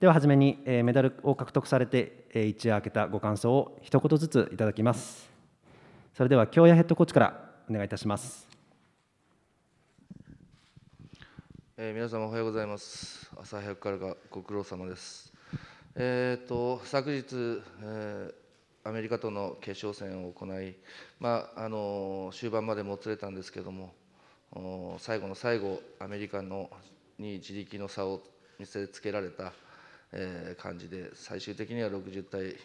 では初めに、えメダルを獲得されて、え一夜明けたご感想を一言ずついただきますそれでは京谷ヘッドコーチからお願いいたします、えー、皆様おはようございます朝早くからがご苦労様ですえーと、昨日、えー、アメリカとの決勝戦を行い、まああのー、終盤までもつれたんですけども最後の最後アメリカのに自力の差を見せつけられたえー、感じで最終的には60対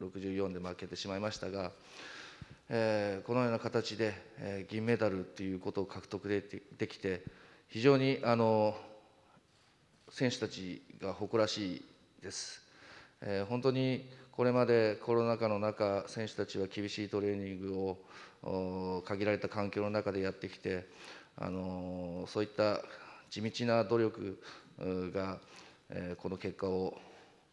64で負けてしまいましたが、えー、このような形で、えー、銀メダルということを獲得でできて非常にあの選手たちが誇らしいです。えー、本当にこれまでコロナ禍の中選手たちは厳しいトレーニングを限られた環境の中でやってきて、あのそういった地道な努力がこの結果を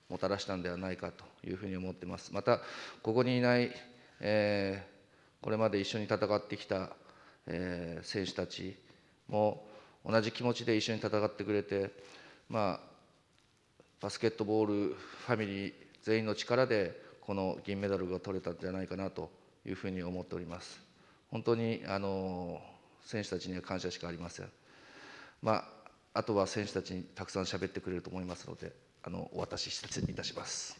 もたらしたんではないかというふうに思ってます。また、ここにいない、えー、これまで一緒に戦ってきた、えー、選手たちも同じ気持ちで一緒に戦ってくれて、まあ、バスケットボールファミリー全員の力でこの銀メダルが取れたんじゃないかなというふうに思っております。本当にあの選手たちには感謝しかありません。まああとは選手たちにたくさん喋ってくれると思いますので、あのお渡し失礼いたします。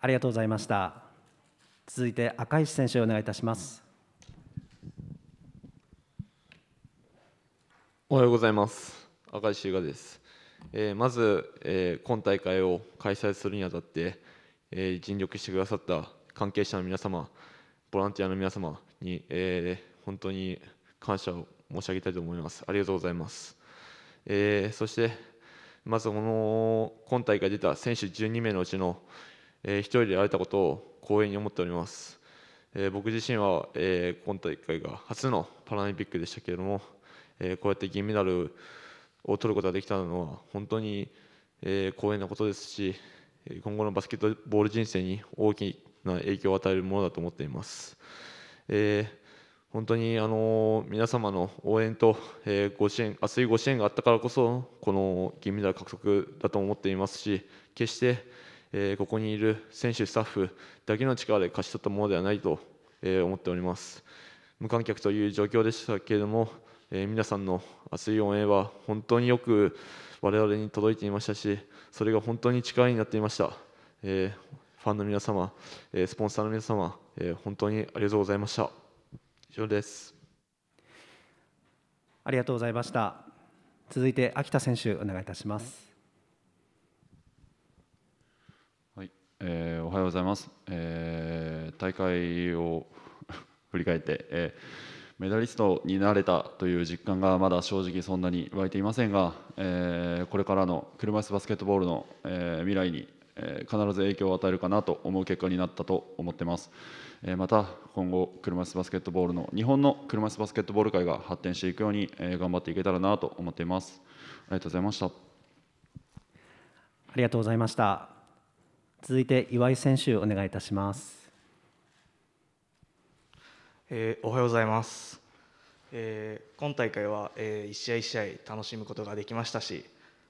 ありがとうございました。続いて赤石選手お願いいたします。おはようございます。赤石優雅です。えー、まず、えー、今大会を開催するにあたって、えー、尽力してくださった関係者の皆様、ボランティアの皆様に、えー、本当に感謝を申し上げたいと思います。ありがとうございます。えー、そして、まずこの今大会出た選手12名のうちの、えー、1人で会えたことを光栄に思っております。えー、僕自身は、えー、今大会が初のパラリンピックでしたけれども、えー、こうやって銀メダルを取ることができたのは本当に、えー、光栄なことですし、今後のバスケットボール人生に大きな影響を与えるものだと思っています。えー本当にあの皆様の応援と、えー、ご支援熱いご支援があったからこそこの銀メダル獲得だと思っていますし決して、えー、ここにいる選手スタッフだけの力で勝ち取ったものではないと、えー、思っております無観客という状況でしたけれども、え皆さんの熱い応援は本当によく我々に届いていましたしそれが本当に力になっていました、えファンの皆様、えスポンサーの皆様、え本当にありがとうございました以上ですありがとうございました続いて秋田選手お願いいたします、はいえー、おはようございます、えー、大会を振り返って、えー、メダリストになれたという実感がまだ正直そんなに湧いていませんが、えー、これからの車いすバスケットボールの、えー、未来に、えー、必ず影響を与えるかなと思う結果になったと思ってます。えまた今後、車いすバスケットボールの日本の車いすバスケットボール界が発展していくように頑張っていけたらなと思っています。ありがとうございました。ありがとうございました。続いて岩井選手お願いいたします。えー、おはようございます。えー、今大会は、えー、一試合一試合楽しむことができましたし、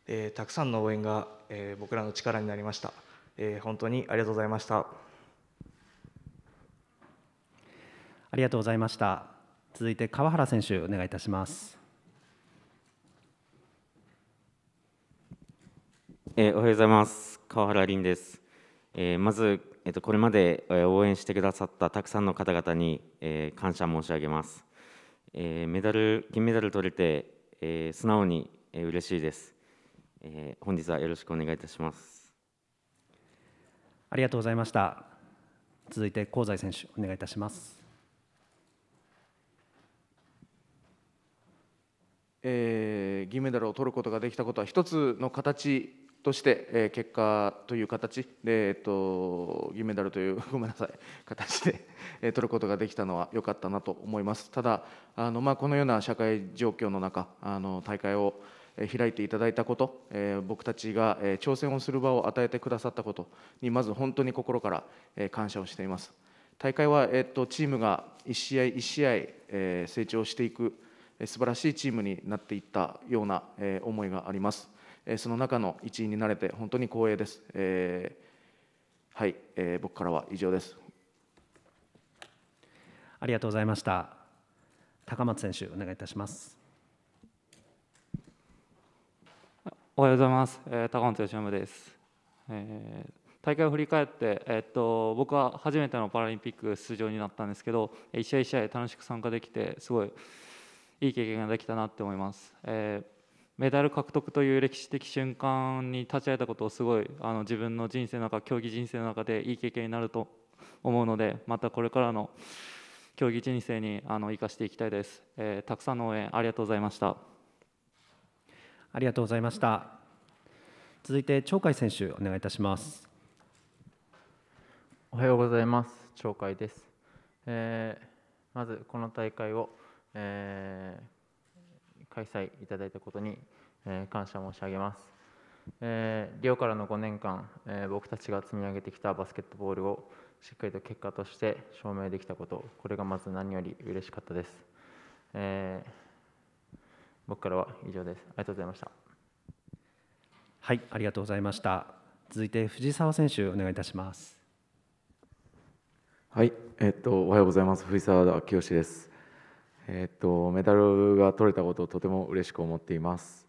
えー、たくさんの応援が、えー、僕らの力になりました。えー、本当にありがとうございました。ありがとうございました。続いて川原選手お願いいたします。えー、おはようございます。川原凛です。えー、まずえっとこれまで応援してくださったたくさんの方々に、えー、感謝申し上げます。えー、メダル金メダル取れて、えー、素直に、えー、嬉しいです、えー。本日はよろしくお願いいたします。ありがとうございました。続いて香西選手お願いいたします。えー、銀メダルを取ることができたことは一つの形として、えー、結果という形で、えー、と、銀メダルという ごめんなさい形で、えー、取ることができたのは良かったなと思いますただあの、まあ、このような社会状況の中あの大会を開いていただいたこと、えー、僕たちが、え挑戦をする場を与えてくださったことにまず本当に心から、え感謝をしています大会は、えー、っとチームが1試合1試合、えー、成長していく素晴らしいチームになっていったような思いがあります。その中の一員になれて本当に光栄です。えー、はい、えー、僕からは以上です。ありがとうございました。高松選手お願いいたします。おはようございます。えー、高松選手です。えー大会を振り返って、えっと、僕は初めてのパラリンピック出場になったんですけど、一試合一試合楽しく参加できて、すごいいい経験ができたなって思います。えーメダル獲得という歴史的瞬間に立ち会えたことをすごいあの自分の人生の中競技人生の中でいい経験になると思うのでまたこれからの競技人生にあの生かしていきたいです、えー、たくさんの応援ありがとうございましたありがとうございました続いて鳥海選手お願いいたしますおはようございます鳥海です、えー、まずこの大会をえー、開催いただいたことに、えー、感謝申し上げます、えー、リオからの5年間、え僕たちが積み上げてきたバスケットボールをしっかりと結果として証明できたことこれがまず何より嬉しかったです、え僕からは以上ですありがとうございましたはいありがとうございました続いて藤沢選手お願いいたしますはい、えっと、おはようございます。藤沢清です。えー、っとメダルが取れたことをとても嬉しく思っています。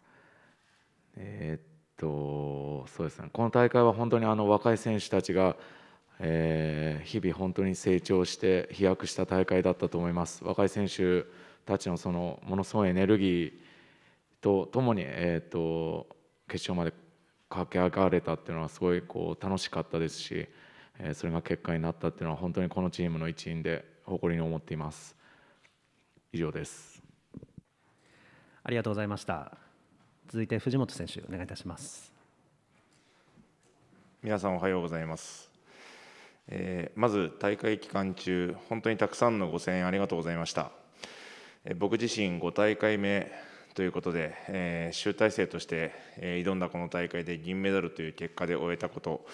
えー、っとそうですね、この大会は本当にあの若い選手たちが、えー、日々本当に成長して飛躍した大会だったと思います。若い選手たちのそのものすごいエネルギーとともに、えーっと、と決勝まで駆け上がれたっていうのはすごいこう楽しかったですし、えそれが結果になったっていうのは本当にこのチームの一員で誇りに思っています。以上です。ありがとうございました。続いて藤本選手お願いいたします。皆さんおはようございます。えー、まず大会期間中本当にたくさんのご声援ありがとうございました。えー、僕自身5大会目ということで、えー、集大成として、え挑んだこの大会で銀メダルという結果で終えたこと。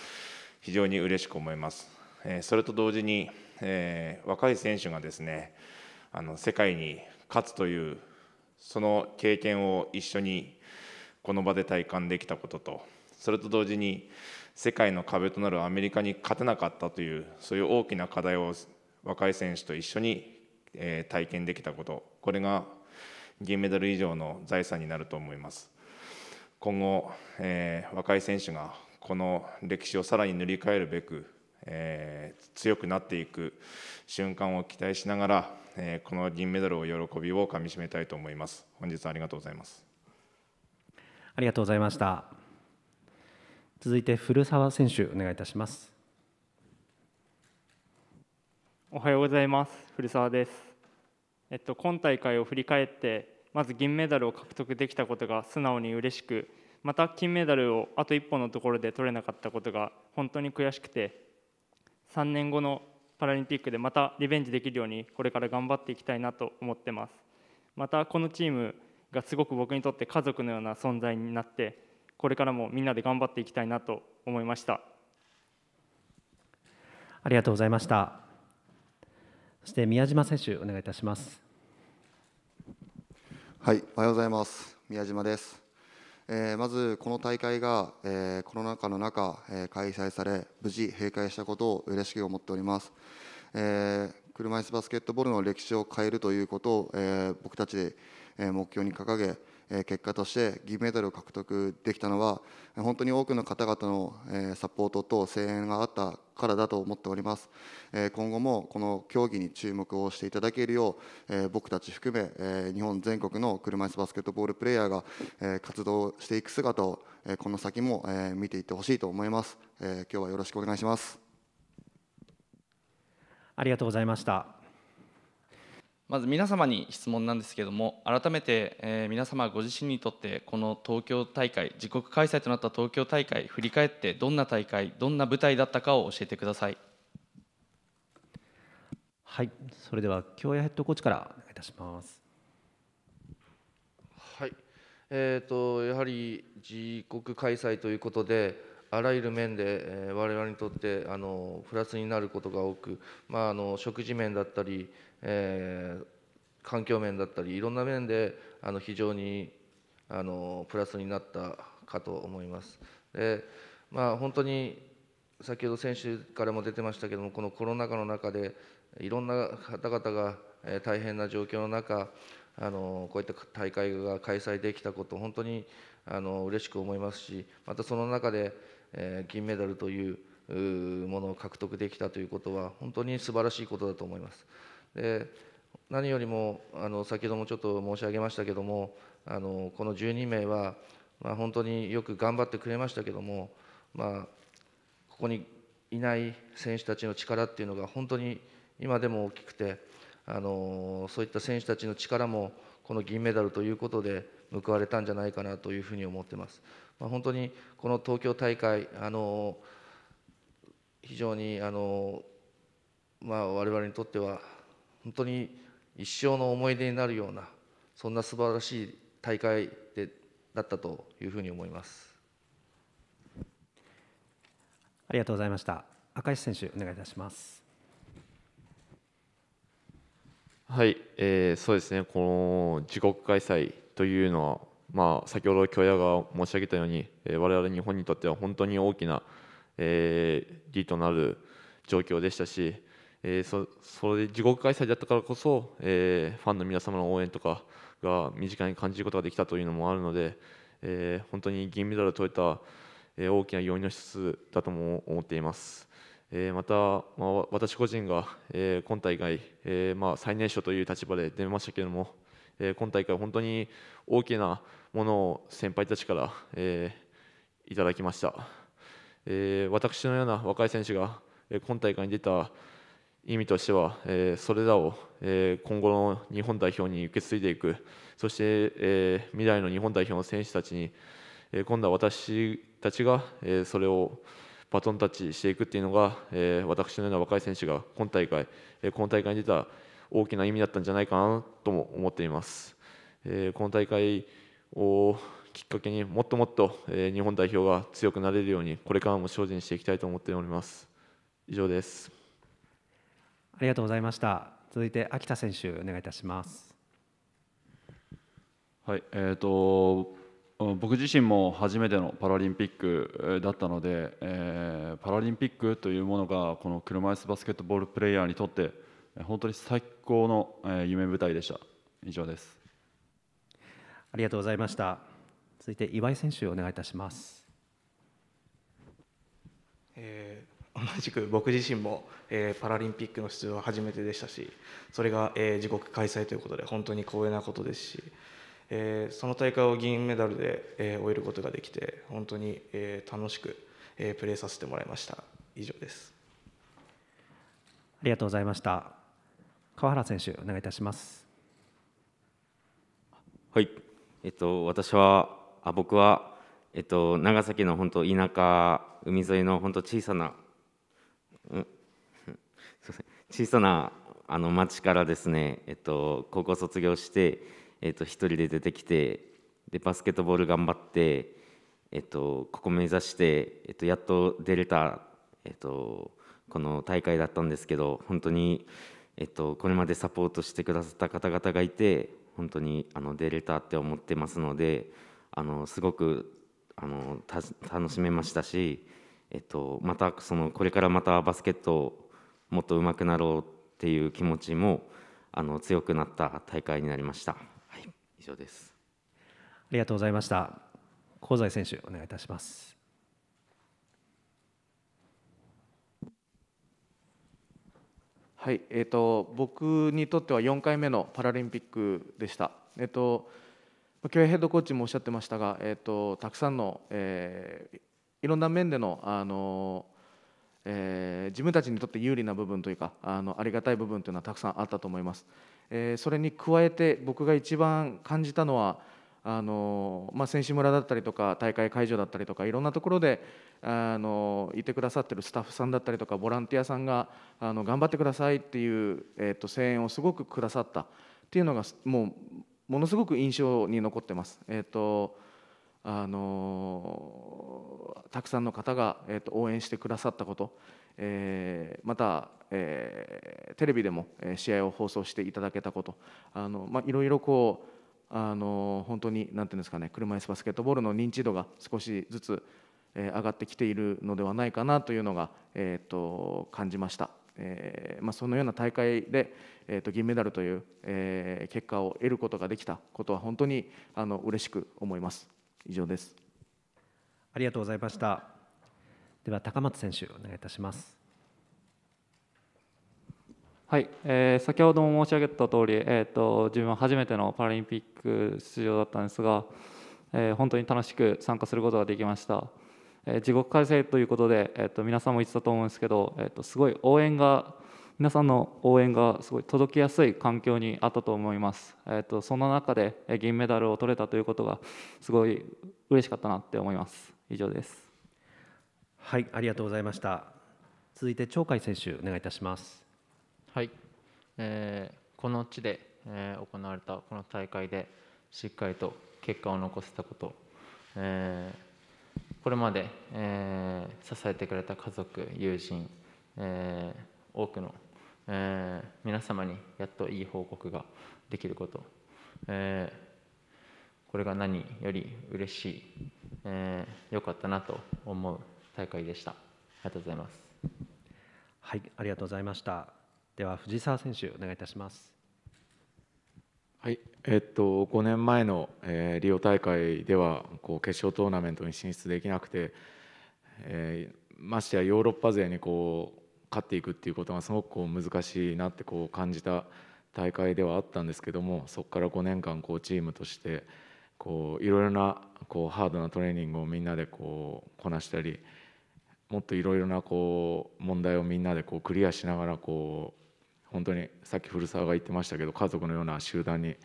非常に嬉しく思います。えそれと同時に、えー、若い選手がですね、あの世界に勝つというその経験を一緒にこの場で体感できたこととそれと同時に世界の壁となるアメリカに勝てなかったというそういう大きな課題を若い選手と一緒に体験できたことこれが銀メダル以上の財産になると思います今後、えー、若い選手がこの歴史をさらに塗り替えるべく、えー、強くなっていく瞬間を期待しながらえこの銀メダルを喜びをかみしめたいと思います。本日はありがとうございます。ありがとうございました。続いて古澤選手お願いいたします。おはようございます。古澤です。えっと今大会を振り返ってまず銀メダルを獲得できたことが素直に嬉しく、また金メダルをあと一歩のところで取れなかったことが本当に悔しくて、3年後のパラリンピックでまたリベンジできるようにこれから頑張っていきたいなと思ってますまたこのチームがすごく僕にとって家族のような存在になってこれからもみんなで頑張っていきたいなと思いましたありがとうございましたそして宮島選手お願いいたしますはいおはようございます宮島ですえまずこの大会が、えコロナ禍の中、え開催され無事閉会したことを嬉しく思っております、え車椅子バスケットボールの歴史を変えるということを、え僕たちで目標に掲げえ結果として銀メダルを獲得できたのは本当に多くの方々の、えサポートと声援があったからだと思っております、え今後もこの競技に注目をしていただけるよう、え僕たち含め、え日本全国の車いすバスケットボールプレーヤーが、え活動していく姿を、えこの先も、え見ていってほしいと思います、え今日はよろしくお願いしますありがとうございましたまず皆様に質問なんですけれども、改めて、えー、皆様ご自身にとって、この東京大会、自国開催となった東京大会、振り返って、どんな大会、どんな舞台だったかを教えてください。はい、それでは、京谷ヘッドコーチからお願いいたします。はい、えーと、やはり自国開催ということで、あらゆる面で、えー、我々にとってあのプラスになることが多く、まあ、あの食事面だったり、えー、環境面だったりいろんな面であの非常にあのプラスになったかと思います。でまあ、本当に先ほど選手からも出てましたけどもこのコロナ禍の中でいろんな方々が大変な状況の中あのこういった大会が開催できたこと本当にあの嬉しく思いますしまたその中で、えー、銀メダルというものを獲得できたということは本当に素晴らしいことだと思います。で何よりもあの先ほどもちょっと申し上げましたけどもあのこの12名は、まあ、本当によく頑張ってくれましたけども、まあ、ここにいない選手たちの力っていうのが本当に今でも大きくてあのそういった選手たちの力もこの銀メダルということで報われたんじゃないかなというふうに思ってます。まあ、本当にこの東京大会あの非常にあの、まあ、我々にとっては本当に一生の思い出になるようなそんな素晴らしい大会でだったというふうに思いますありがとうございました赤石選手お願いいたしますはい、えー、そうですねこの自国開催というのはまあ、先ほど京谷が申し上げたように、えー、我々日本にとっては本当に大きな、えー、利となる状況でしたし、えー、そそれで地獄開催だったからこそ、えー、ファンの皆様の応援とかが身近に感じることができたというのもあるので、えー、本当に銀メダルを取れた、えー、大きな要因の一つだとも思っています。えー、また、まあ、私個人が、えー、今大会、えーまあ、最年少という立場で出ましたけれども、えー、今大会、本当に大きなものを先輩たちから、えー、いただきました。えー、私のような若い選手が、えー、今大会に出た意味としては、えそれらを、え今後の日本代表に受け継いでいく、そして、え未来の日本代表の選手たちに、え今度は私たちが、えそれをバトンタッチしていくっていうのが、え私のような若い選手が今大会、えこの大会に出た大きな意味だったんじゃないかなとも思っています。えこの大会をきっかけにもっともっと、え日本代表が強くなれるようにこれからも精進していきたいと思っております。以上です。ありがとうございました。続いて秋田選手お願いいたします。はい、えっ、ー、と僕自身も初めてのパラリンピックだったので、えー、パラリンピックというものがこの車いすバスケットボールプレイヤーにとって本当に最高の夢舞台でした以上ですありがとうございました続いて岩井選手お願いいたします、えー同じく僕自身も、えー、パラリンピックの出場は初めてでしたしそれが、えー、自国開催ということで本当に光栄なことですし、えー、その大会を銀メダルで、え終えることができて本当に、え楽しく、えプレーさせてもらいました以上ですありがとうございました川原選手お願いいたしますはいえっと私はあ僕はえっと長崎の本当田舎海沿いの本当小さなうん、すみません小さなあの町からですね、えっと、高校卒業して、えっと、一人で出てきてでバスケットボール頑張って、えっと、ここ目指して、えっと、やっと出れた、えっと、この大会だったんですけど本当に、えっと、これまでサポートしてくださった方々がいて本当にあの出れたって思ってますのであのすごくあの楽しめましたし。えっと、またそのこれからまたバスケットをもっと上手くなろうっていう気持ちもあの強くなった大会になりました。はい、以上です。ありがとうございました。香西選手お願いいたします。はい、えっ、ー、と僕にとっては4回目のパラリンピックでした。えっ、ー、と。競泳ヘッドコーチもおっしゃってましたが、えーと、とたくさんの、えー、いろんな面でのあの、えー、自分たちにとって有利な部分というかあのありがたい部分というのはたくさんあったと思います。えー、それに加えて僕が一番感じたのはあのまあ、選手村だったりとか大会会場だったりとかいろんなところであのいてくださってるスタッフさんだったりとかボランティアさんがあの頑張ってくださいっていう、えー、と声援をすごくくださったっていうのがもうものすごく印象に残ってます。えーと、とあのたくさんの方が、えー、と応援してくださったこと、えー、また、えー、テレビでも試合を放送していただけたことあの、まあ、いろいろこうあの本当に何ていうんですかね車いすバスケットボールの認知度が少しずつ、えー、上がってきているのではないかなというのが、えーと、と感じました。えーまあ、そのような大会で、えー、と銀メダルという、えー、結果を得ることができたことは本当にあの嬉しく思います。以上ですありがとうございましたでは高松選手お願いいたしますはい、えー、先ほども申し上げた通り、えーと、自分は初めてのパラリンピック出場だったんですが、えー、本当に楽しく参加することができました、えー、地獄開催ということで、えーと、皆さんも言ってたと思うんですけど、えーとすごい応援が皆さんの応援がすごい届きやすい環境にあったと思います、えーと、その中で銀メダルを取れたということがすごい嬉しかったなって思います以上ですはいありがとうございました続いて鳥海選手お願いいたしますはい、えー、この地で、えー、行われたこの大会でしっかりと結果を残せたこと、えー、これまで、えー、支えてくれた家族友人、えー、多くのえー、皆様にやっといい報告ができること、えー、これが何より嬉しい、えー、よかったなと思う大会でしたありがとうございますはいありがとうございましたでは藤沢選手お願いいたしますはいえっと、5年前の、えー、リオ大会ではこう決勝トーナメントに進出できなくて、えー、ましてやヨーロッパ勢にこう勝っていくっていうことがすごくこう難しいなってこう感じた大会ではあったんですけどもそこから5年間こうチームとしていろいろなこうハードなトレーニングをみんなでこうこなしたりもっといろいろなこう問題をみんなでこうクリアしながらこう本当にさっき古澤が言ってましたけど家族のような集団に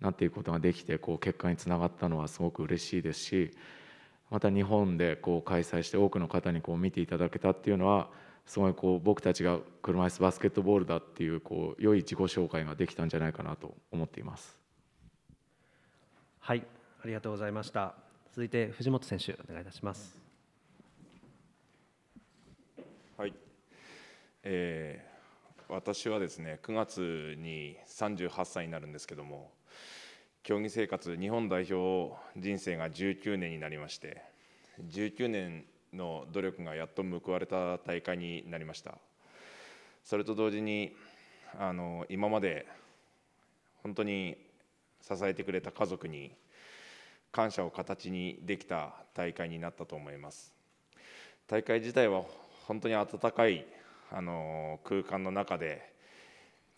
なっていくことができてこう結果につながったのはすごく嬉しいですしまた日本でこう開催して多くの方にこう見ていただけたっていうのはすごいこう僕たちが車いすバスケットボールだっていうこう良い自己紹介ができたんじゃないかなと思っていますはいありがとうございました続いて藤本選手お願いいたしますはい、えー、私はですね9月に38歳になるんですけども競技生活日本代表人生が19年になりまして19年の努力がやっと報われた大会になりましたそれと同時にあの今まで本当に支えてくれた家族に感謝を形にできた大会になったと思います大会自体は本当に温かいあの空間の中で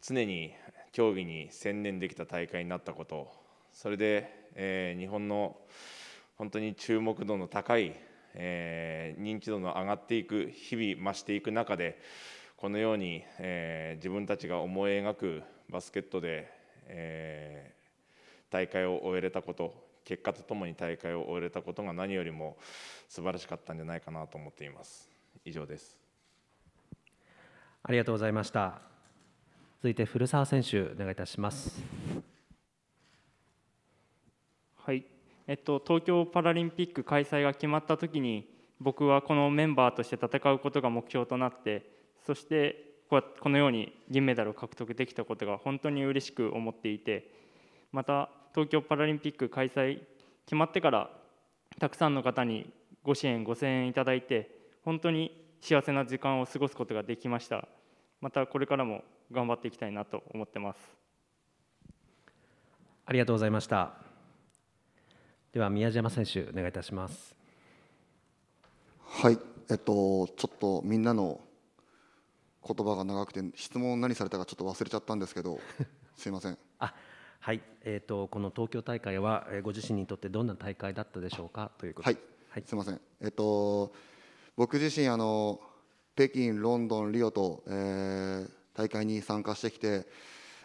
常に競技に専念できた大会になったことそれで、えー、日本の本当に注目度の高いえー、認知度の上がっていく日々増していく中でこのように、えー、自分たちが思い描くバスケットで、えー、大会を終えれたこと結果とともに大会を終えれたことが何よりも素晴らしかったんじゃないかなと思っています以上ですありがとうございました続いて古澤選手お願いいたしますはいえっと、東京パラリンピック開催が決まった時に僕はこのメンバーとして戦うことが目標となってそしてこのように銀メダルを獲得できたことが本当に嬉しく思っていてまた東京パラリンピック開催決まってからたくさんの方にご支援ご声援いただいて本当に幸せな時間を過ごすことができましたまたこれからも頑張っていきたいなと思ってますありがとうございましたでは宮島選手お願いいたしますはいえっとちょっとみんなの言葉が長くて質問何されたかちょっと忘れちゃったんですけど すいませんあはいえっ、とこの東京大会はご自身にとってどんな大会だったでしょうかということはい、はい、すいませんえっと僕自身あの北京ロンドンリオと、えー、大会に参加してきて、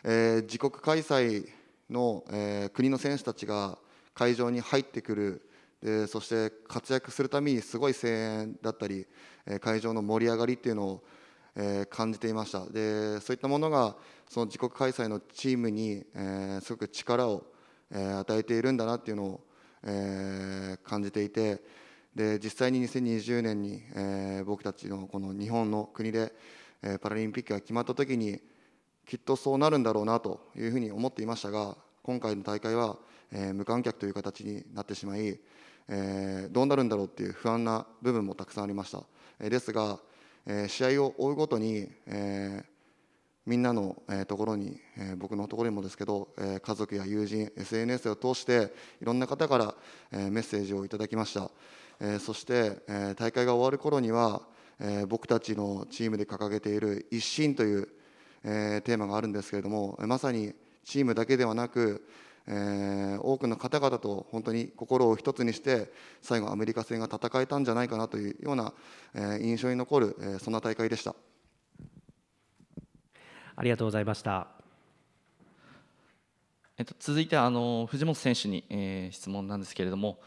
えー、自国開催の、えー、国の選手たちが会場に入ってくるでそして活躍するためにすごい声援だったり会場の盛り上がりっていうのを感じていましたでそういったものがその自国開催のチームにすごく力を与えているんだなっていうのを感じていてで実際に2020年に僕たちのこの日本の国でパラリンピックが決まった時にきっとそうなるんだろうなというふうに思っていましたが今回の大会はえー、無観客という形になってしまい、えー、どうなるんだろうという不安な部分もたくさんありました。えですが、え試合を追うごとに、えみんなの、えところに、え僕のところにもですけど、え家族や友人 SNS を通していろんな方から、えメッセージをいただきました、えそして、え大会が終わる頃には、え僕たちのチームで掲げている「一心」という、えテーマがあるんですけれどもまさにチームだけではなくえー、多くの方々と本当に心を一つにして最後アメリカ戦が戦えたんじゃないかなというような、えー、印象に残る、えー、そんな大会でしたありがとうございました、えっと、続いてあの藤本選手に、えー、質問なんですけれども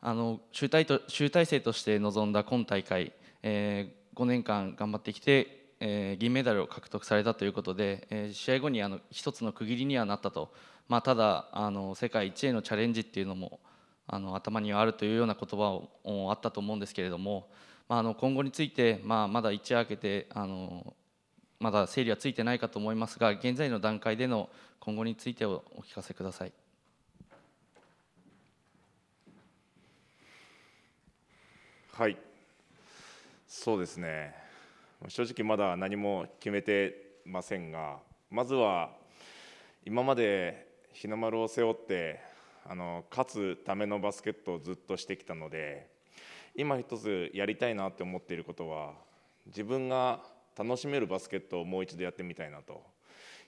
あの集大と集大成として臨んだ今大会、えー、5年間頑張ってきてえー、銀メダルを獲得されたということで、えー、試合後にあの一つの区切りにはなったとまあ、ただあの世界一へのチャレンジっていうのもあの頭にはあるというような言葉をあったと思うんですけれども、まあ、あの今後について、まあ、まだ一夜明けてあのまだ整理はついてないかと思いますが現在の段階での今後についてお聞かせください。はいそうですね正直まだ何も決めてませんがまずは今まで日の丸を背負ってあの勝つためのバスケットをずっとしてきたので今一つやりたいなって思っていることは自分が楽しめるバスケットをもう一度やってみたいなと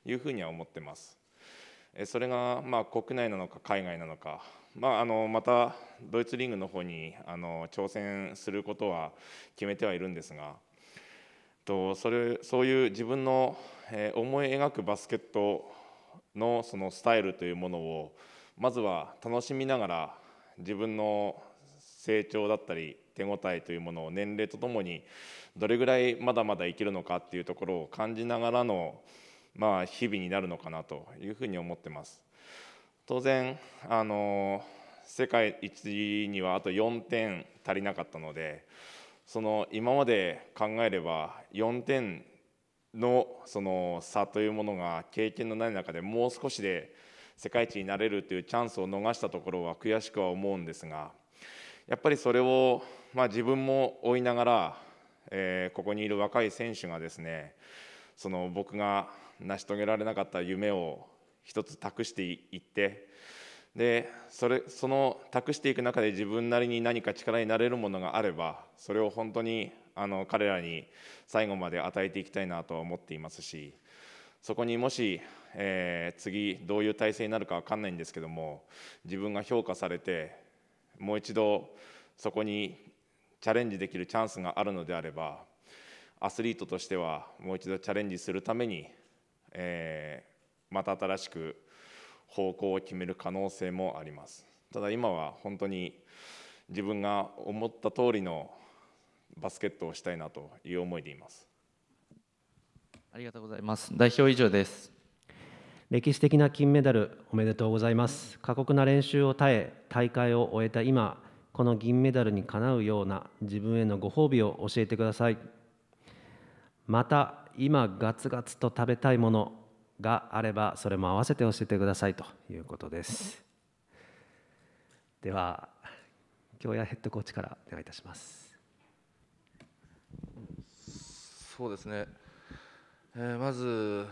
いうふうには思ってます。それがまあ国内なのか海外なのか、まあ、あのまたドイツリーグの方にあの挑戦することは決めてはいるんですがとそれそういう自分の思い描くバスケットのそのスタイルというものをまずは楽しみながら自分の成長だったり手応えというものを年齢とともにどれぐらいまだまだ生きるのかっていうところを感じながらのまあ日々になるのかなというふうに思ってます。当然あの世界一にはあと4点足りなかったのでその今まで考えれば4点のその差というものが経験のない中でもう少しで世界一になれるというチャンスを逃したところは悔しくは思うんですがやっぱりそれを、まあ、自分も追いながら、えここにいる若い選手がですねその僕が成し遂げられなかった夢を一つ託していってでそれその託していく中で自分なりに何か力になれるものがあればそれを本当にあの彼らに最後まで与えていきたいなと思っていますしそこにもし、えー、次どういう体制になるか分かんないんですけども自分が評価されてもう一度そこにチャレンジできるチャンスがあるのであればアスリートとしてはもう一度チャレンジするために、えー、また新しく方向を決める可能性もありますただ今は本当に自分が思った通りのバスケットをしたいなという思いでいますありがとうございます代表以上です歴史的な金メダルおめでとうございます過酷な練習を耐え大会を終えた今この銀メダルにかなうような自分へのご褒美を教えてくださいまた今ガツガツと食べたいものがあればそれも合わせて教えてくださいということですでは京谷ヘッドコーチからお願いいたしますそうですね、えー、まず、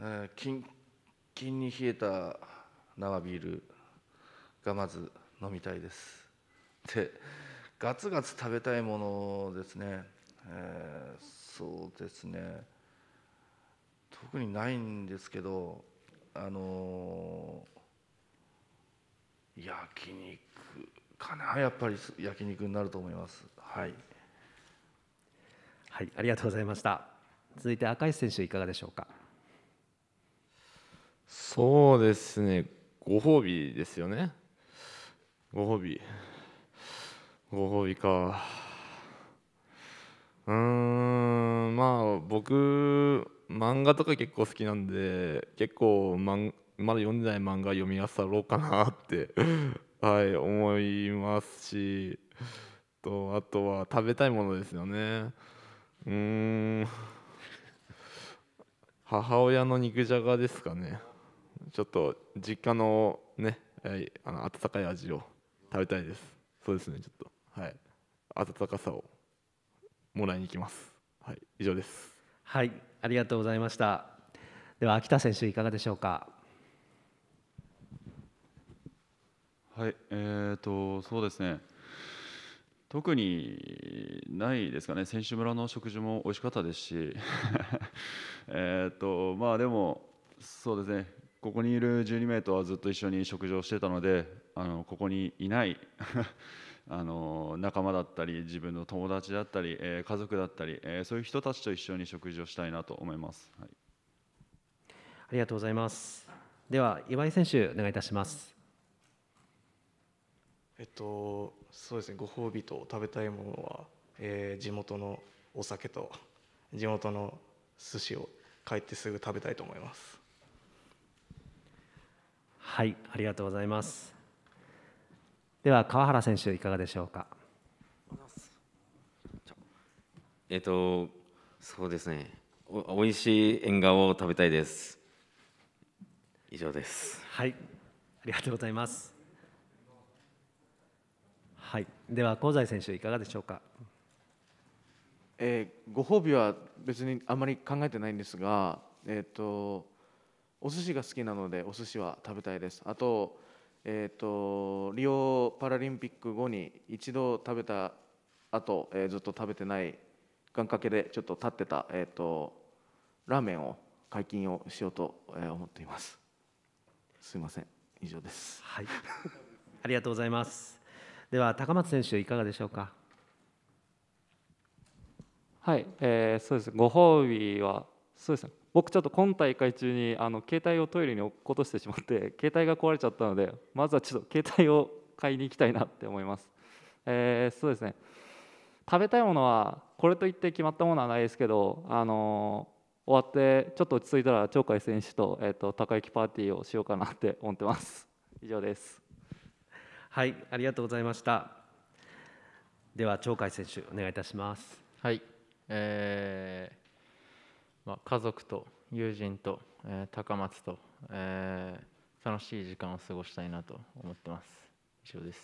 えー、キンキンに冷えた生ビールがまず飲みたいですでガツガツ食べたいものですね、えー、そうですね特にないんですけどあのー、焼肉かなやっぱり焼肉になると思いますはいはい、ありがとうございました。続いて赤石選手いかがでしょうか。そうですね。ご褒美ですよね。ご褒美。ご褒美か。うーん、まあ僕漫画とか結構好きなんで、結構まんまだ読んでない漫画読み漁ろうかなって はい思いますし、とあとは食べたいものですよね。うん母親の肉じゃがですかねちょっと実家のねあの温かい味を食べたいですそうですねちょっとはい温かさをもらいに行きますはい以上ですはいありがとうございましたでは秋田選手いかがでしょうかはいえーとそうですね特にないですかね選手村の食事も美味しかったですし えっとまあでもそうですねここにいる12名とはずっと一緒に食事をしてたのであのここにいない あの仲間だったり自分の友達だったり、えー、家族だったり、えー、そういう人たちと一緒に食事をしたいなと思います、はい、ありがとうございますでは岩井選手お願いいたしますえっとそうですねご褒美と食べたいものは、えー、地元のお酒と地元の寿司を帰ってすぐ食べたいと思いますはいありがとうございますでは川原選手いかがでしょうかえっ、とそうですねお美味しい縁側を食べたいです以上ですはいありがとうございますでは香西選手いかがでしょうか、えー、ご褒美は別にあまり考えてないんですが、えーと、お寿司が好きなのでお寿司は食べたいですあと,、えーと、リオパラリンピック後に一度食べた後、えー、ずっと食べてない願掛けでちょっと立ってた、えーと、とラーメンを解禁をしようと思っていますすいません以上ですはいありがとうございますでは高松選手いかがでしょうかはい、えー、そうですご褒美はそうですね僕ちょっと今大会中にあの携帯をトイレに落っことしてしまって 携帯が壊れちゃったのでまずはちょっと携帯を買いに行きたいなって思います、えー、そうですね食べたいものはこれといって決まったものはないですけど、あのー、終わってちょっと落ち着いたら鳥海選手と,、えーと、高雪パーティーをしようかなって思ってます以上ですはい、ありがとうございました。では鳥海選手お願いいたします。はい、えー、まあ、家族と友人と、えー、高松と、えー、楽しい時間を過ごしたいなと思ってます。以上です。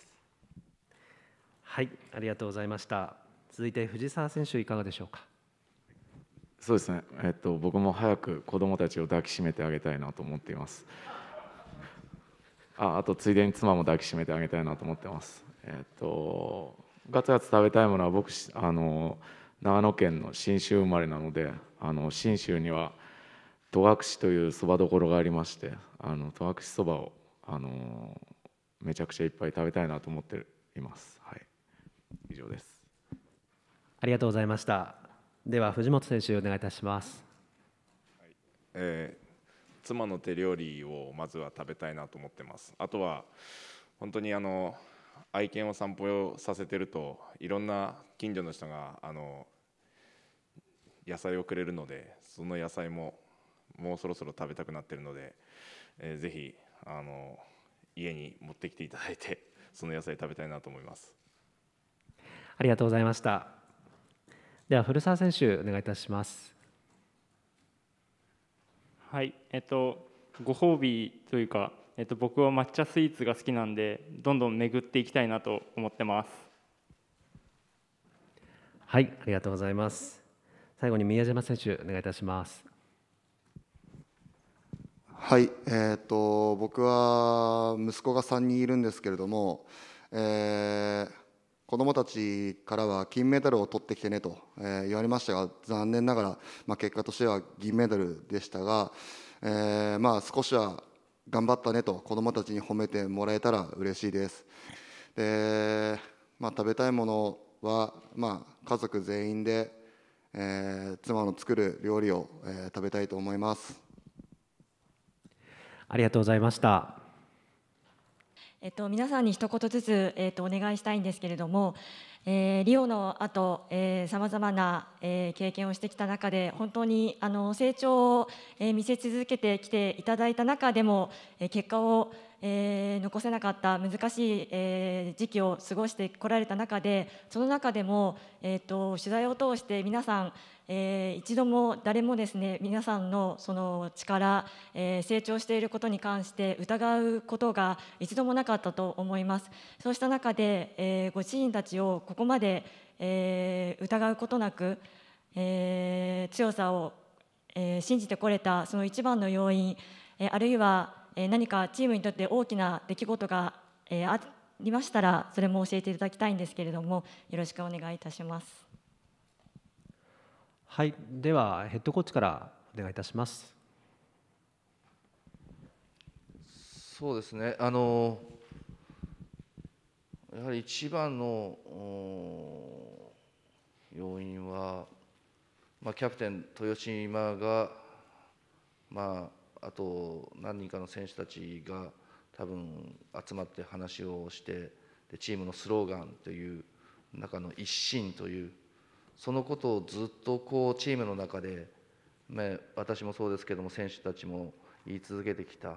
はい、ありがとうございました。続いて藤沢選手いかがでしょうか。そうですね。えっと僕も早く子供もたちを抱きしめてあげたいなと思っています。ああとついでに妻も抱きしめてあげたいなと思ってますえっ、とガツガツ食べたいものは僕あの長野県の信州生まれなのであの信州には戸隠というそばどころがありましてあの戸隠そばをあのめちゃくちゃいっぱい食べたいなと思っています。はい、以上です。ありがとうございました。では藤本選手お願いいたします。はい、えー妻の手料理をまずは食べたいなと思ってますあとは本当にあの愛犬を散歩をさせてるといろんな近所の人があの野菜をくれるのでその野菜ももうそろそろ食べたくなってるので、えー、ぜひあの家に持ってきていただいて その野菜食べたいなと思いますありがとうございましたでは古澤選手お願いいたしますはいえっとご褒美というか、えっと、僕は抹茶スイーツが好きなんでどんどん巡っていきたいなと思ってますはいありがとうございます最後に宮島選手お願いいたしますはいえーと、僕は息子が3人いるんですけれども、えー子どもたちからは金メダルを取ってきてねと、え言われましたが残念ながら、ま結果としては銀メダルでしたが、えまあ、少しは頑張ったねと子どもたちに褒めてもらえたら嬉しいです。でまあ、食べたいものは、まあ、家族全員で、え妻の作る料理を、え食べたいと思います。ありがとうございました。えっと、皆さんに一言ずつ、えっと、お願いしたいんですけれども、えー、リオの後さまざまな、えー、経験をしてきた中で本当にあの成長を、えー、見せ続けてきていただいた中でも、えー、結果を、えー、残せなかった難しい、えー、時期を過ごしてこられた中でその中でも、えーと取材を通して皆さんえー、一度も誰もですね皆さんのその力、えー、成長していることに関して疑うことが一度もなかったと思いますそうした中で、えー、ご自身たちをここまで、えー、疑うことなく、えー、強さを、えー、信じてこれたその一番の要因、えー、あるいは、えー、何かチームにとって大きな出来事が、えー、ありましたらそれも教えていただきたいんですけれどもよろしくお願いいたします。はい、ではヘッドコーチからお願いいたします。そうですね、あのやはり一番の要因は、まあ、キャプテン、豊島が、まあ、あと何人かの選手たちが多分集まって話をしてでチームのスローガンという中の一心というそのことをずっとこうチームの中で、ね、私もそうですけども選手たちも言い続けてきた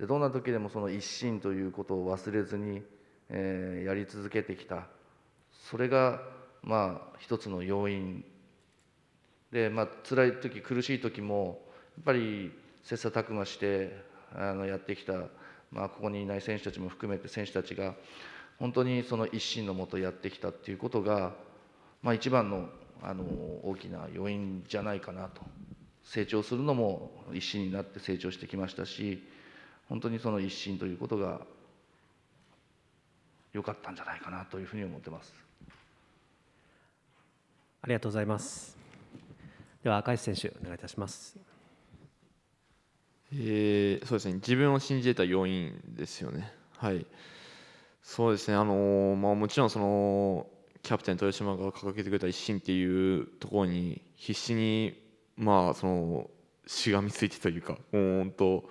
でどんな時でもその一心ということを忘れずに、えー、やり続けてきたそれがまあ一つの要因でまあ辛い時苦しい時もやっぱり切磋琢磨してあのやってきた、まあ、ここにいない選手たちも含めて選手たちが本当にその一心のもとやってきたっていうことがまあ、一番のあの大きな要因じゃないかなと成長するのも一心になって成長してきましたし本当にその一心ということが良かったんじゃないかなというふうに思ってますありがとうございますでは赤石選手お願いいたしますえー、そうですね自分を信じてた要因ですよねはいそうですねあのまあもちろんそのキャプテン豊島が掲げてくれた一心っていうところに必死にまあそのしがみついてというかもう本当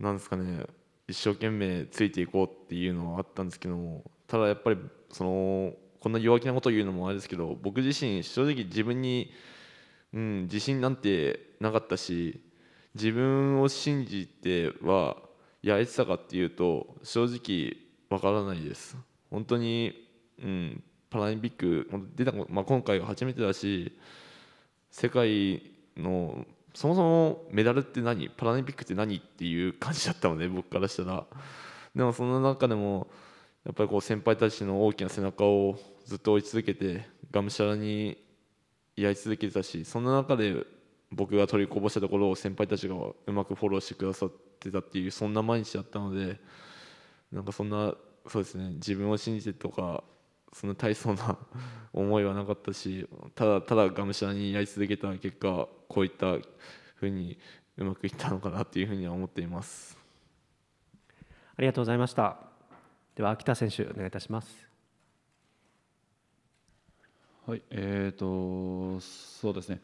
なんですかね一生懸命ついていこうっていうのはあったんですけどもただやっぱりそのこんな弱気なこと言うのもあれですけど僕自身正直自分に、うん、自信なんてなかったし自分を信じてはやれてたかっていうと正直わからないです本当に、うん、パラリンピック出た、まあ、今回が初めてだし世界のそもそもメダルって何パラリンピックって何っていう感じだったので、ね、僕からしたらでもその中でもやっぱりこう先輩たちの大きな背中をずっと追い続けてがむしゃらにやり続けてたしその中で僕が取りこぼしたところを先輩たちがうまくフォローしてくださってたっていうそんな毎日だったのでなんかそんなそうですね自分を信じてとかその大層な 思いはなかったしただただがむしゃらにやり続けた結果こういったふうにうまくいったのかなというふうには思っていますありがとうございましたでは秋田選手お願いいたしますはいえーと、とそうですね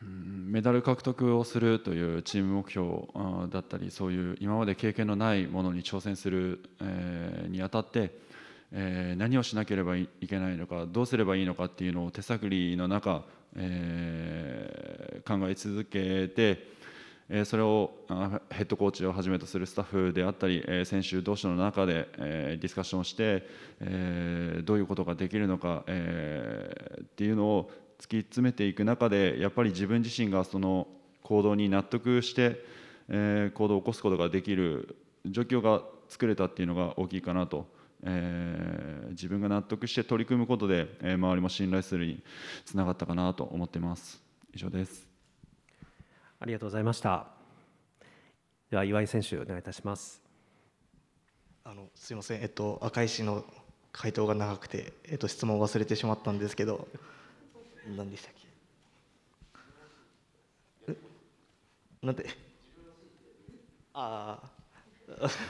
メダル獲得をするというチーム目標だったりそういう今まで経験のないものに挑戦する、えー、にあたってえー、何をしなければいけないのかどうすればいいのかっていうのを手探りの中、えー、考え続けて、えー、それをヘッドコーチをはじめとするスタッフであったり、えー、選手同士の中で、えー、ディスカッションして、えー、どういうことができるのか、えー、っていうのを突き詰めていく中でやっぱり自分自身がその行動に納得して、えー、行動を起こすことができる状況が作れたっていうのが大きいかなとえー、自分が納得して取り組むことで、えー、周りも信頼するにつながったかなと思っています以上ですありがとうございましたでは岩井選手お願いいたしますあのすいませんえっと赤石の回答が長くて、えっと、質問を忘れてしまったんですけど何でしたっけなんてああ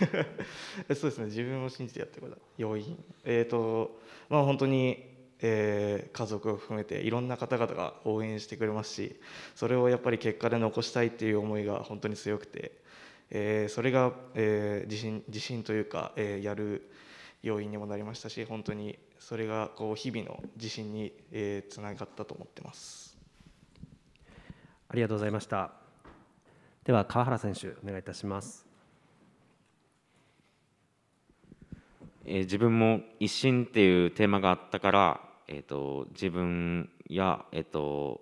そうですね自分を信じてやってくこた要因えっ、ー、とまあ本当に、えー、家族を含めていろんな方々が応援してくれますしそれをやっぱり結果で残したいっていう思いが本当に強くて、えー、それが、えー、自信自信というか、えー、やる要因にもなりましたし本当にそれがこう日々の自信に、えー、つながったと思ってますありがとうございましたでは川原選手お願いいたしますえー、自分も一心っていうテーマがあったから、えーと、自分や、えーと、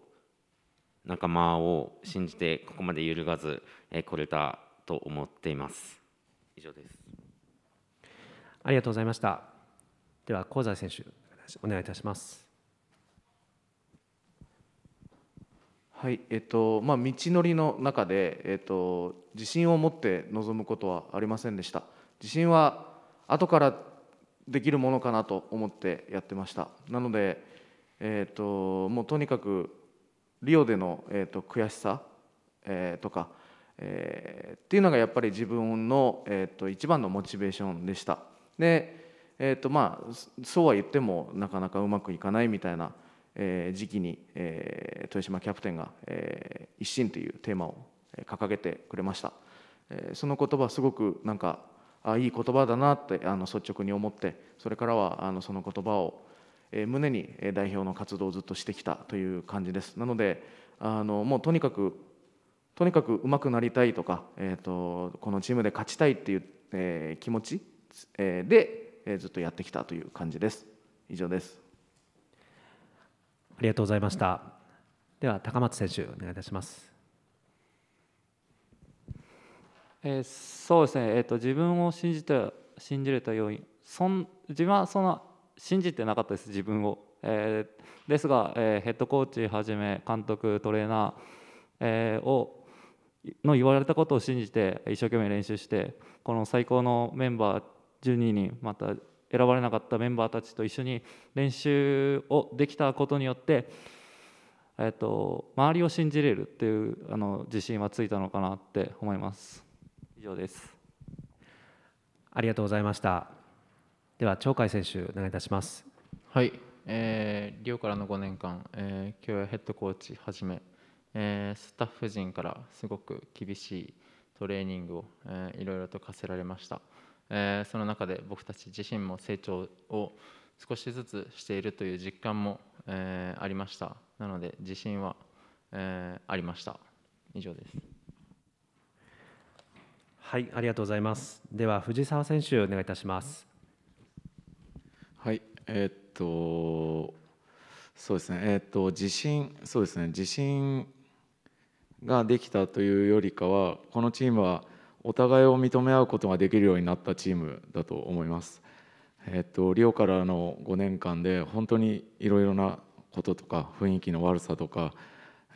仲間を信じてここまで揺るがず、えー、来れたと思っています以上ですありがとうございましたでは香西選手お願いいたしますはいえっとまあ、道のりの中で、えっと、自信を持って望むことはありませんでした。自信は後からできるものかなと思ってやってましたなので、えーと、もうとにかくリオでの、えーと、悔しさ、えー、とか、えー、っていうのがやっぱり自分の、えーと、と一番のモチベーションでしたで、えーとまあ、そうは言ってもなかなかうまくいかないみたいな、えー、時期に、えー、豊島キャプテンが、えー、一心というテーマを掲げてくれました、えー、その言葉すごくなんかあいい言葉だなってあの率直に思ってそれからはあのその言葉を胸に代表の活動をずっとしてきたという感じですなのであのもうとにかくとにかく上手くなりたいとか、えーと、このチームで勝ちたいっていう、えー、気持ち、えで、えー、ずっとやってきたという感じです以上ですありがとうございましたでは高松選手お願いいたしますえー、そうですね、えーと、自分を信じて信じれた要因そん自分はそんな信じてなかったです自分を、えー、ですが、えー、ヘッドコーチはじめ監督トレーナー、えー、をの言われたことを信じて一生懸命練習してこの最高のメンバー12人また選ばれなかったメンバーたちと一緒に練習をできたことによって、えーと周りを信じれるっていうあの自信はついたのかなって思います。以上です。ありがとうございました。では鳥海選手お願いいたします。はい、えー、リオからの5年間、えー、競泳ヘッドコーチはじめ、えー、スタッフ陣からすごく厳しいトレーニングを、えいろいろと課せられました。えー、その中で僕たち自身も成長を少しずつしているという実感も、えー、ありましたなので自信は、えー、ありました以上ですはい、ありがとうございます。では藤沢選手お願いいたします。はい、えー、っとそうですね、えー、っと地震そうですね、地震ができたというよりかは、このチームはお互いを認め合うことができるようになったチームだと思います。えー、っとリオからの5年間で本当にいろいろなこととか雰囲気の悪さとか。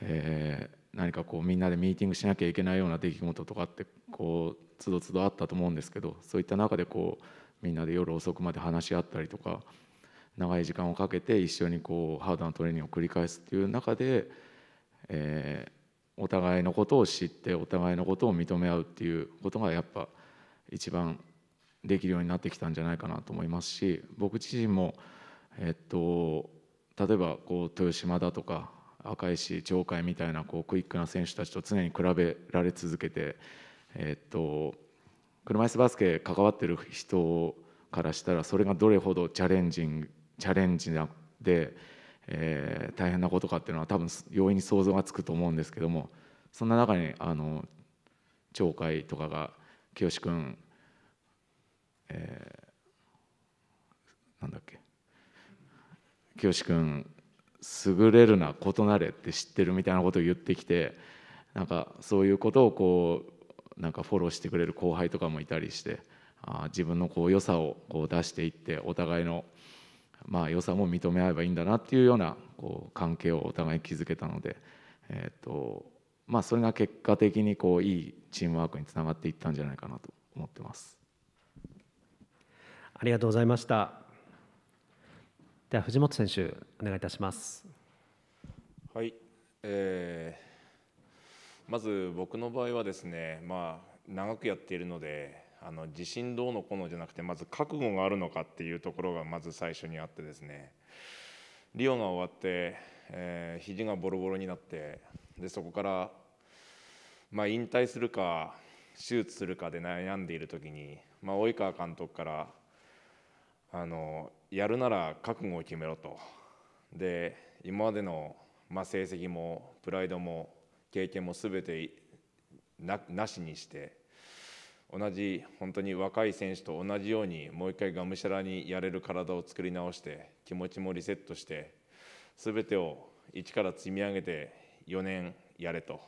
えー何かこうみんなでミーティングしなきゃいけないような出来事とかってこう都度都度あったと思うんですけどそういった中でこうみんなで夜遅くまで話し合ったりとか長い時間をかけて一緒にこうハードなトレーニングを繰り返すっていう中で、えー、お互いのことを知ってお互いのことを認め合うっていうことがやっぱ一番できるようになってきたんじゃないかなと思いますし僕自身も、えっと、例えばこう豊島だとか赤石鳥海みたいなこうクイックな選手たちと常に比べられ続けて。えっと車椅子バスケ関わってる人からしたらそれがどれほどチャレンジチャレンジなで、えー、大変なことかっていうのは多分容易に想像がつくと思うんですけどもそんな中にあの鳥海とかが清志君、えー、なんだっけ清志君優れるな異なれって知ってるみたいなことを言ってきてなんかそういうことをこうなんかフォローしてくれる後輩とかもいたりしてあ自分のこう良さをこう出していってお互いのまあ良さも認め合えばいいんだなっていうようなこう関係をお互い築けたので、えーとまあ、それが結果的にこういいチームワークにつながっていったんじゃないかなと思ってます。ありがとうございました。では藤本選手お願いいたします。はい、えーまず僕の場合はですね、まあ、長くやっているのであの自信どうのこうのじゃなくてまず覚悟があるのかっていうところがまず最初にあってですねリオが終わって、えー、肘がボロボロになってでそこから、まあ、引退するか手術するかで悩んでいる時に、まあ、及川監督からあのやるなら覚悟を決めろとで今までの、まあ、成績もプライドも経験も全てななしにして同じ本当に若い選手と同じようにもう一回がむしゃらにやれる体を作り直して気持ちもリセットしてすべてを一から積み上げて4年やれと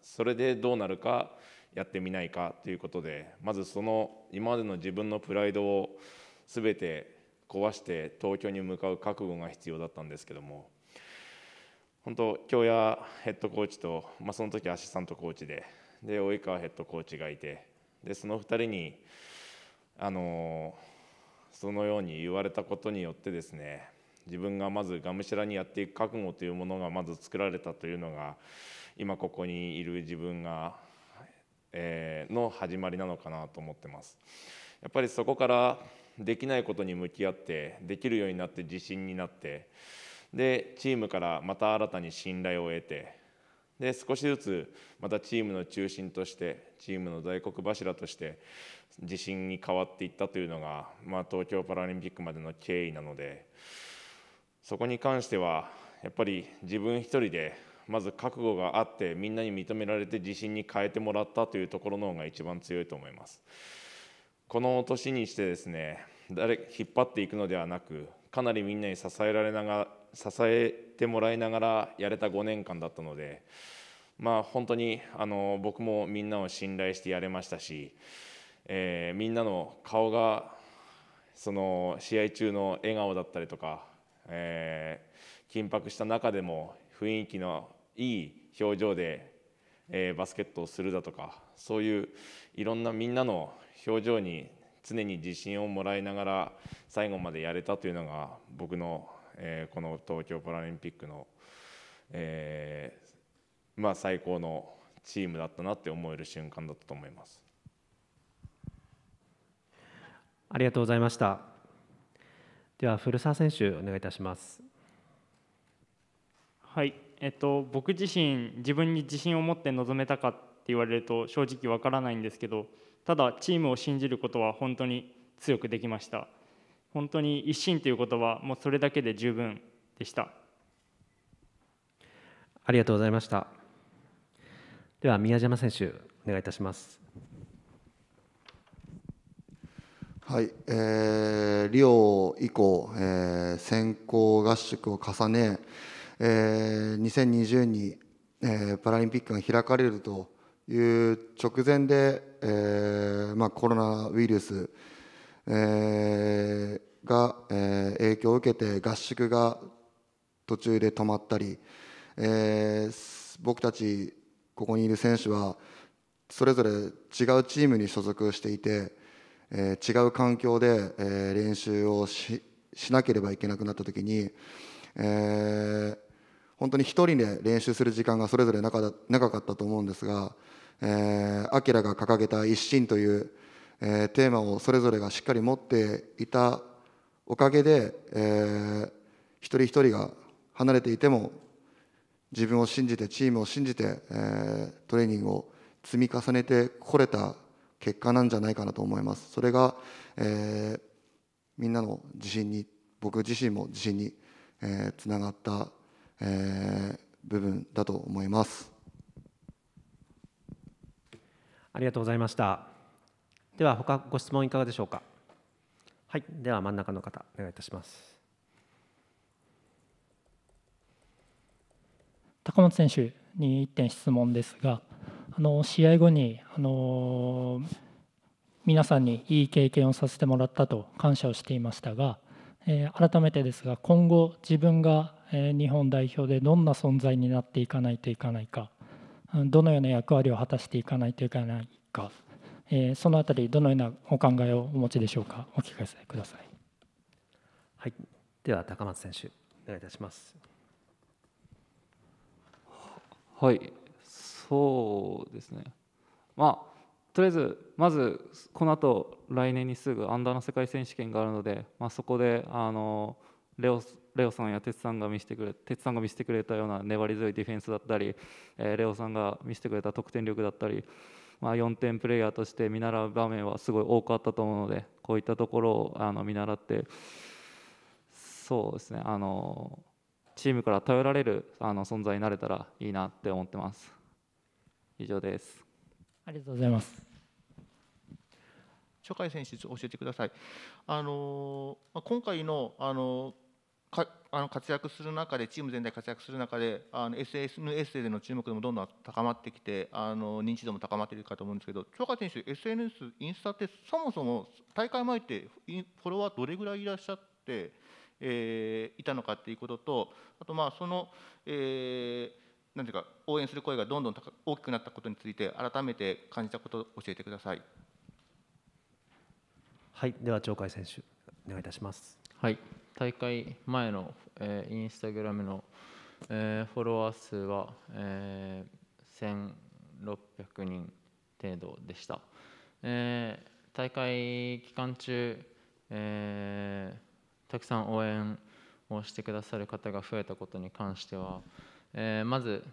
それでどうなるかやってみないかということでまずその今までの自分のプライドをすべて壊して東京に向かう覚悟が必要だったんですけども。本当京谷ヘッドコーチと、まあ、その時アシスタントコーチでで及川ヘッドコーチがいてでその2人にあのそのように言われたことによってですね自分がまずがむしゃらにやっていく覚悟というものがまず作られたというのが今ここにいる自分が、えー、の始まりなのかなと思ってます。やっぱりそこからできないことに向き合ってできるようになって自信になってでチームからまた新たに信頼を得てで少しずつまたチームの中心としてチームの大黒柱として自信に変わっていったというのが、まあ、東京パラリンピックまでの経緯なのでそこに関してはやっぱり自分一人でまず覚悟があってみんなに認められて自信に変えてもらったというところの方が一番強いと思います。この年にしてですね誰引っ張っていくのではなくかなりみんなに支えられながら支えてもらいながらやれた5年間だったので、まあ、本当にあの僕もみんなを信頼してやれましたし、えー、みんなの顔がその試合中の笑顔だったりとか、えー、緊迫した中でも雰囲気のいい表情で、えー、バスケットをするだとかそういういろんなみんなの表情に常に自信をもらいながら最後までやれたというのが僕のえー、この東京パラリンピックの、えー、まあ、最高のチームだったなって思える瞬間だったと思います。ありがとうございました。では古澤選手お願いいたします。はい、えっと僕自身自分に自信を持って臨めたかって言われると正直わからないんですけど、ただチームを信じることは本当に強くできました。本当に一心という言葉もうそれだけで十分でしたありがとうございましたでは宮島選手お願いいたしますはい、えー、リオ以降、えー、選考合宿を重ね、えー、2020に、えー、パラリンピックが開かれるという直前で、えーまあ、コロナウイルスえー、が、えー、影響を受けて合宿が途中で止まったり、えー、僕たちここにいる選手はそれぞれ違うチームに所属していて、えー、違う環境で、えー、練習をししなければいけなくなった時に、えー、本当に1人で練習する時間がそれぞれ長かったと思うんですが、えー、アキラが掲げた一心という、えー、テーマをそれぞれがしっかり持っていたおかげで、えー、一人一人が離れていても自分を信じてチームを信じて、えー、トレーニングを積み重ねてこれた結果なんじゃないかなと思いますそれが、えー、みんなの自信に僕自身も自信に、えー、つながった、えー、部分だと思いますありがとうございましたでは他ご質問いかがでしょうかはいでは真ん中の方お願いいたします高松選手に1点質問ですがあの試合後にあの皆さんにいい経験をさせてもらったと感謝をしていましたが、えー、改めてですが今後自分が日本代表でどんな存在になっていかないといかないかどのような役割を果たしていかないといかないかえそのあたり、どのようなお考えをお持ちでしょうか、お聞かせください。はい、では高松選手、お願いいたします。はい、そうですね。まあ、とりあえず、まずこの後来年にすぐアンダーの世界選手権があるので、まあ、そこであのレオレオさんや哲さんが見せてくれ哲さんが見せてくれたような粘り強いディフェンスだったり、えー、レオさんが見せてくれた得点力だったり、まあ、4点プレーヤーとして見習う場面はすごい多かったと思うのでこういったところをあの見習ってそうですねあのチームから頼られるあの存在になれたらいいなって思ってます。以上です。ありがとうございます。初回選手教えてください。あの今回のあのあの活躍する中でチーム全体活躍する中であの SNS での注目度もどんどん高まってきてあの認知度も高まっているかと思うんですけど鳥川選手 SNS インスタってそもそも大会前ってフォロワーどれぐらいいらっしゃって、えー、いたのかということとあとまあその、えーなんていうか応援する声がどんどん大きくなったことについて改めて感じたことを教えてください。はい、では鳥海選手お願いいたします。はい大会前の、えー、インスタグラムの、えー、フォロワー数は、えー、1600人程度でした、えー、大会期間中、えー、たくさん応援をしてくださる方が増えたことに関しては、えー、まず、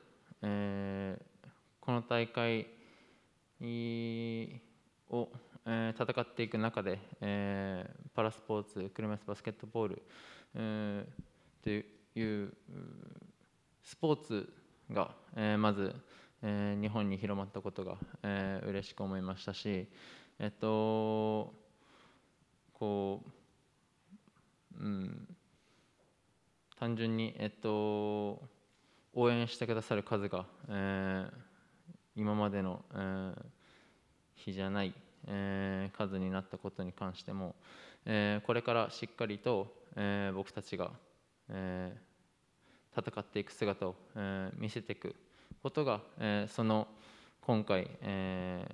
えー、この大会を、え戦っていく中で、えー、パラスポーツ車いすバスケットボール、えー、というスポーツが、えー、まず、えー、日本に広まったことが、えー、嬉しく思いましたし、えっと、こう、うん、単純に、えっと、応援してくださる数が、えー、今までの、えー、日じゃない。えー、数になったことに関しても、えー、これからしっかりと、えー、僕たちが、え戦っていく姿を、え見せていくことが、えその今回、え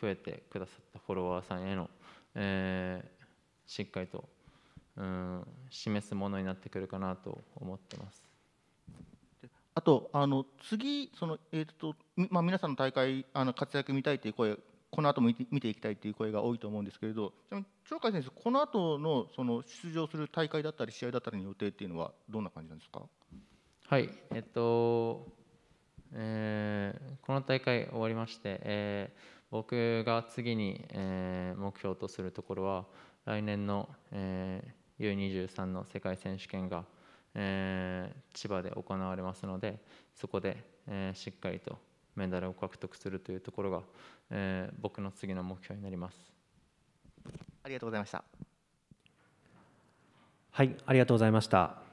増えてくださったフォロワーさんへの、えしっかりと、うん、示すものになってくるかなと思ってます。あとあの次その、えーとまあ、皆さんの大会あの活躍見たいという声この後も見ていきたいという声が多いと思うんですけれど、鳥海先生、この後のその出場する大会だったり、試合だったりの予定っていうのは、どんな感じなんですか。はい、えっと、えー、この大会終わりまして、えー、僕が次に、えー、目標とするところは、来年の、えー、U23 の世界選手権が、えー、千葉で行われますので、そこで、えー、しっかりと。メダルを獲得するというところが、えー、僕の次の目標になりますありがとうございましたはいありがとうございました